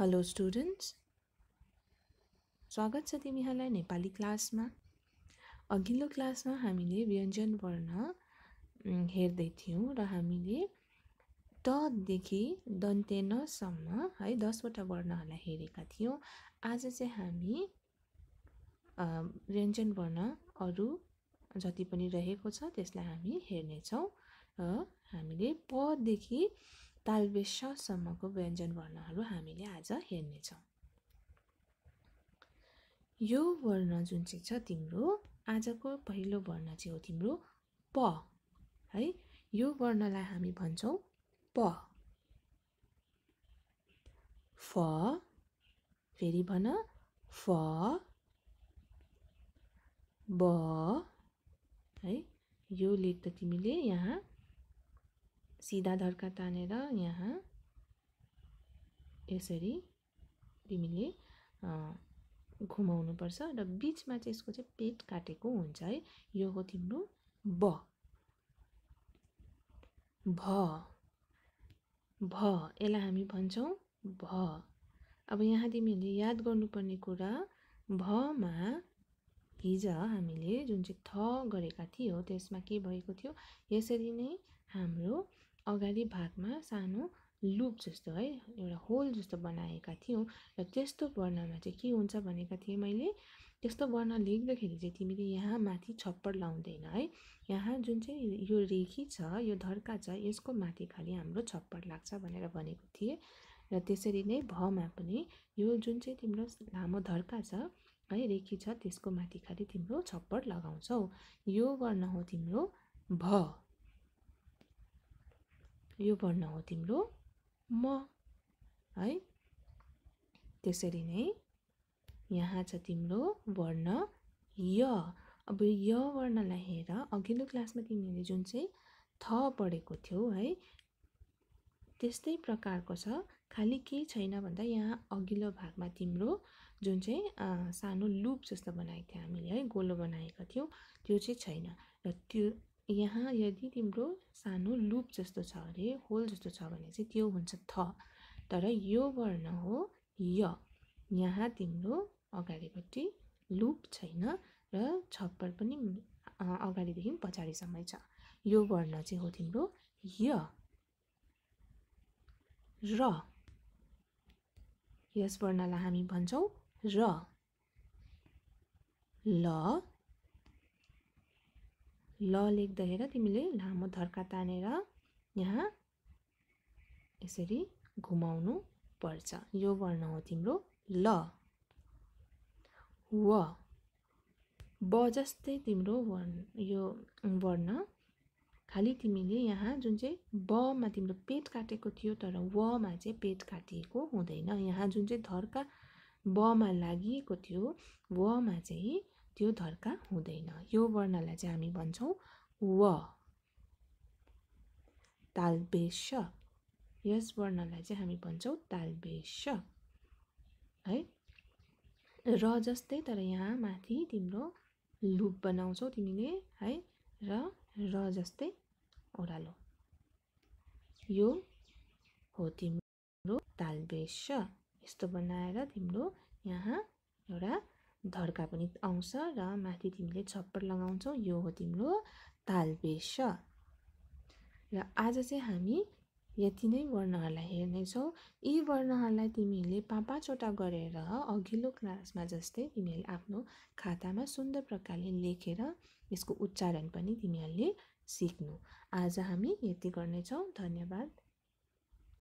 hello students स्वागत छ तिमीहरूलाई नेपाली क्लासमा अघिल्लो क्लासमा हामीले व्यञ्जन वर्ण हेर्दै थियौँ र हामीले टदेखि दन्तेनसम्म है दसवटा वर्णहरूलाई हेरेका थियौँ आज चाहिँ हामी व्यञ्जन वर्ण अरू जति पनि रहेको छ त्यसलाई हामी हेर्नेछौँ र हामीले पदेखि तालबेस सम्मको व्यञ्जन वर्णहरू हामीले आज हेर्नेछौँ यो वर्ण जुन चाहिँ छ तिम्रो आजको पहिलो वर्ण चाहिँ हो तिम्रो प है यो वर्णलाई हामी भन्छौँ प फ फेरि भन फ ब है यो लेख्दा तिमीले यहाँ सिधा धर्का तानेर यहाँ यसरी तिमीले घुमाउनु पर्छ र बिचमा चाहिँ यसको चाहिँ पेट काटेको हुन्छ है यो हो तिम्रो ब भ भ यसलाई हामी भन्छौँ भ अब यहाँ तिमीहरूले याद गर्नुपर्ने कुरा भमा हिजो हामीले जुन चाहिँ थ गरेका थियो त्यसमा के भएको थियो यसरी नै हाम्रो अगाडि भागमा सानो लुप जस्तो है एउटा होल जस्तो बनाएका थियौँ र त्यस्तो वर्णमा चाहिँ के हुन्छ भनेका थिएँ मैले त्यस्तो वर्ण लेख्दाखेरि चाहिँ तिमीले यहाँ माथि छप्पड लाउँदैन है यहाँ जुन चाहिँ यो रेखी छ यो धर्का छ यसको माथि खालि हाम्रो छप्पड लाग्छ भनेर भनेको थिएँ र त्यसरी नै भमा पनि यो जुन चाहिँ तिम्रो लामो धर्का छ है रेखी छ त्यसको माथि खालि तिम्रो छप्पड लगाउँछौ यो वर्ण हो तिम्रो भ यो वर्ण हो तिम्रो म है त्यसरी नै यहाँ छ तिम्रो वर्ण य अब य वर्णलाई हेर अघिल्लो क्लासमा तिमीले जुन चाहिँ थ पढेको थियौ है त्यस्तै प्रकारको छ खालि के छैन भन्दा यहाँ अघिल्लो भागमा तिम्रो जुन चाहिँ सानो लुप जस्तो बनाएको थियो हामीले है गोलो बनाएका थियौँ त्यो चाहिँ छैन र त्यो यहाँ यदि तिम्रो सानो लुप जस्तो छ अरे होल जस्तो छ भने चाहिँ त्यो हुन्छ थ तर यो वर्ण हो य यहाँ तिम्रो अगाडिपट्टि लुप छैन र छप्पर पनि अगाडिदेखि पछाडिसम्मै छ यो वर्ण चाहिँ हो तिम्रो य र यस वर्णलाई हामी भन्छौँ र ल ल लेख्दै हेर तिमीले लामो धर्का तानेर यहाँ यसरी घुमाउनु पर्छ यो वर्ण हो तिम्रो ल व ब जस्तै तिम्रो वर्ण यो वर्ण खालि तिमीले यहाँ जुन चाहिँ बमा तिम्रो पेट काटेको थियो तर वमा चाहिँ पेट काटिएको हुँदैन यहाँ जुन चाहिँ धर्का बमा लागिएको थियो वमा चाहिँ त्यो धर्का हुँदैन यो वर्णलाई चाहिँ हामी भन्छौँ व तालबेस यस वर्णलाई चाहिँ हामी भन्छौँ तालबेस है र जस्तै तर यहाँ माथि तिम्रो लुप बनाउँछौ तिमीले है र र जस्तै ओह्रालो यो हो तिम्रो तालबेस यस्तो बनाएर तिम्रो यहाँ एउटा धर्का पनि आउँछ र माथि तिमीले छप्पर लगाउँछौ यो हो तिम्रो तालवेश र आज चाहिँ हामी यति नै वर्णहरूलाई हेर्नेछौँ यी वर्णहरूलाई तिमीहरूले पाँच पाँचवटा गरेर अघिल्लो क्लासमा जस्तै तिमीहरूले आफ्नो खातामा सुन्दर प्रकारले लेखेर यसको उच्चारण पनि तिमीहरूले सिक्नु आज हामी यति गर्नेछौँ धन्यवाद